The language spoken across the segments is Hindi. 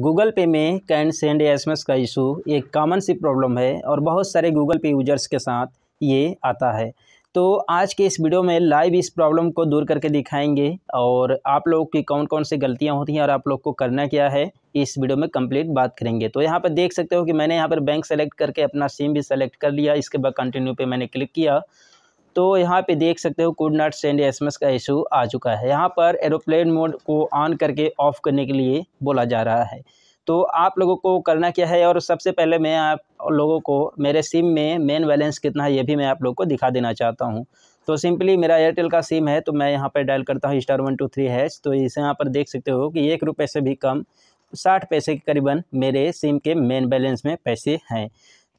गूगल पे में कैन सेंड या एस का इशू एक कॉमन सी प्रॉब्लम है और बहुत सारे गूगल पे यूजर्स के साथ ये आता है तो आज के इस वीडियो में लाइव इस प्रॉब्लम को दूर करके दिखाएंगे और आप लोगों की कौन कौन सी गलतियां होती हैं और आप लोग को करना क्या है इस वीडियो में कंप्लीट बात करेंगे तो यहाँ पर देख सकते हो कि मैंने यहाँ पर बैंक सेलेक्ट करके अपना सिम भी सेलेक्ट कर लिया इसके बाद कंटिन्यू पे मैंने क्लिक किया तो यहाँ पे देख सकते हो कोड नॉट सेंड एसएमएस का इशू आ चुका है यहाँ पर एरोप्लेन मोड को ऑन करके ऑफ करने के लिए बोला जा रहा है तो आप लोगों को करना क्या है और सबसे पहले मैं आप लोगों को मेरे सिम में मेन बैलेंस कितना है ये भी मैं आप लोग को दिखा देना चाहता हूँ तो सिंपली मेरा एयरटेल का सिम है तो मैं यहाँ पर डायल करता हूँ star one two three hash तो इसे यहाँ पर देख सकते हो कि एक रुपये से भी कम साठ पैसे के करीबन मेरे सिम के मेन बैलेंस में पैसे हैं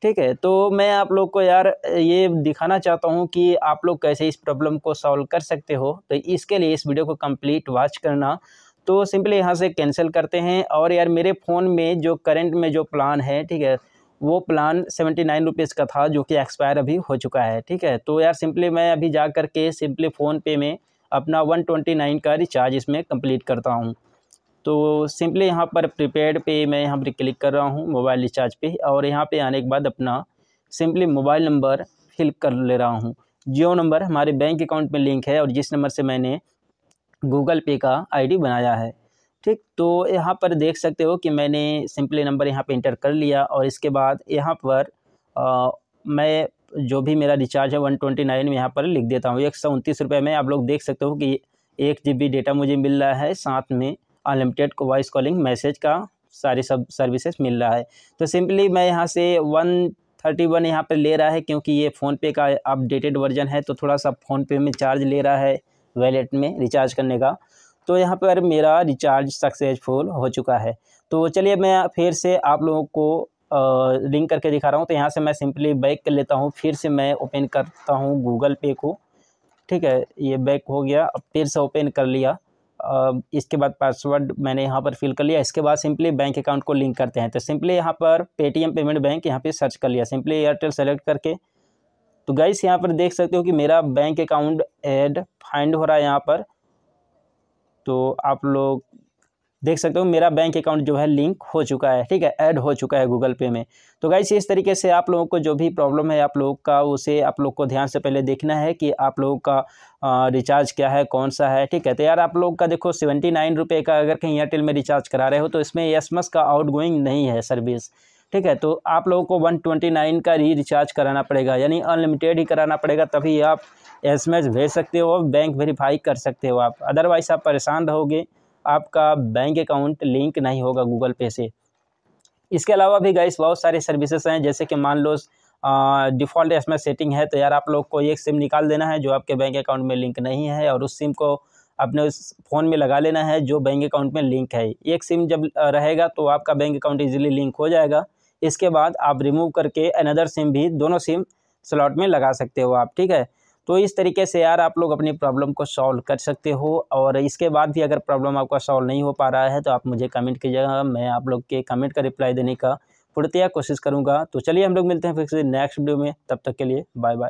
ठीक है तो मैं आप लोग को यार ये दिखाना चाहता हूँ कि आप लोग कैसे इस प्रॉब्लम को सॉल्व कर सकते हो तो इसके लिए इस वीडियो को कंप्लीट वॉच करना तो सिंपली यहाँ से कैंसिल करते हैं और यार मेरे फ़ोन में जो करंट में जो प्लान है ठीक है वो प्लान सेवेंटी नाइन रुपीज़ का था जो कि एक्सपायर अभी हो चुका है ठीक है तो यार सिंपली मैं अभी जा कर के सिंपली फ़ोनपे में अपना वन ट्वेंटी नाइन का रिचार्ज इसमें कंप्लीट करता हूँ तो सिंपली यहाँ पर प्रीपेड पे मैं यहाँ पर क्लिक कर रहा हूँ मोबाइल रिचार्ज पे और यहाँ पे आने के बाद अपना सिंपली मोबाइल नंबर फिल कर ले रहा हूँ जियो नंबर हमारे बैंक अकाउंट में लिंक है और जिस नंबर से मैंने गूगल पे का आईडी बनाया है ठीक तो यहाँ पर देख सकते हो कि मैंने सिंपली नंबर यहाँ पर इंटर कर लिया और इसके बाद यहाँ पर आ, मैं जो भी मेरा रिचार्ज है वन ट्वेंटी नाइन में यहाँ पर लिख देता हूँ एक सौ उनतीस रुपये में आप लोग देख सकते हो कि एक जी बी डेटा मुझे मिल रहा है साथ में अनलिमिटेड वॉइस कॉलिंग मैसेज का सारी सब सर्विसेज मिल रहा है तो सिंपली मैं यहाँ से वन थर्टी वन यहाँ पर ले रहा है क्योंकि ये फ़ोनपे का अपडेटेड वर्जन है तो थोड़ा सा फ़ोनपे में चार्ज ले रहा है वैलेट में रिचार्ज करने का तो यहाँ पर मेरा रिचार्ज सक्सेसफुल हो चुका है तो चलिए मैं फिर से आप लोगों को लिंक करके दिखा रहा हूँ तो यहाँ से मैं सिंपली बैक कर लेता हूँ फिर से मैं ओपन करता हूँ गूगल पे को ठीक है ये बैक हो गया अब फिर से ओपन कर लिया इसके बाद पासवर्ड मैंने यहाँ पर फिल कर लिया इसके बाद सिंपली बैंक अकाउंट को लिंक करते हैं तो सिंपली यहाँ पर पेटीएम पेमेंट बैंक यहाँ पर सर्च कर लिया सिंपली एयरटेल सेलेक्ट करके तो गाइस यहाँ पर देख सकते हो कि मेरा बैंक अकाउंट एड फाइंड हो रहा है यहाँ पर तो आप लोग देख सकते हो मेरा बैंक अकाउंट जो है लिंक हो चुका है ठीक है ऐड हो चुका है गूगल पे में तो गाइस इस तरीके से आप लोगों को जो भी प्रॉब्लम है आप लोगों का उसे आप लोग को ध्यान से पहले देखना है कि आप लोगों का रिचार्ज क्या है कौन सा है ठीक है तो यार आप लोग का देखो सेवेंटी नाइन रुपये का अगर कहीं एयरटेल में रिचार्ज करा रहे हो तो इसमें एस का गोइंग नहीं है सर्विस ठीक है तो आप लोगों को वन ट्वेंटी नाइन का ही रिचार्ज कराना पड़ेगा यानी अनलिमिटेड ही कराना पड़ेगा तभी आप एस भेज सकते हो बैंक वेरीफाई कर सकते हो आप अदरवाइज आप परेशान रहोगे आपका बैंक अकाउंट लिंक नहीं होगा गूगल पे से इसके अलावा भी गाइस बहुत सारे सर्विसेज हैं जैसे कि मान लो डिफ़ॉल्ट इसमें सेटिंग है तो यार आप लोग को एक सिम निकाल देना है जो आपके बैंक अकाउंट में लिंक नहीं है और उस सिम को अपने उस फ़ोन में लगा लेना है जो बैंक अकाउंट में लिंक है एक सिम जब रहेगा तो आपका बैंक अकाउंट इजीली लिंक हो जाएगा इसके बाद आप रिमूव करके अनदर सिम भी दोनों सिम स्लॉट में लगा सकते हो आप ठीक है तो इस तरीके से यार आप लोग अपनी प्रॉब्लम को सॉल्व कर सकते हो और इसके बाद भी अगर प्रॉब्लम आपका सॉल्व नहीं हो पा रहा है तो आप मुझे कमेंट कीजिएगा मैं आप लोग के कमेंट का रिप्लाई देने का पूर्तिया कोशिश करूँगा तो चलिए हम लोग मिलते हैं फिर से नेक्स्ट वीडियो में तब तक के लिए बाय बाय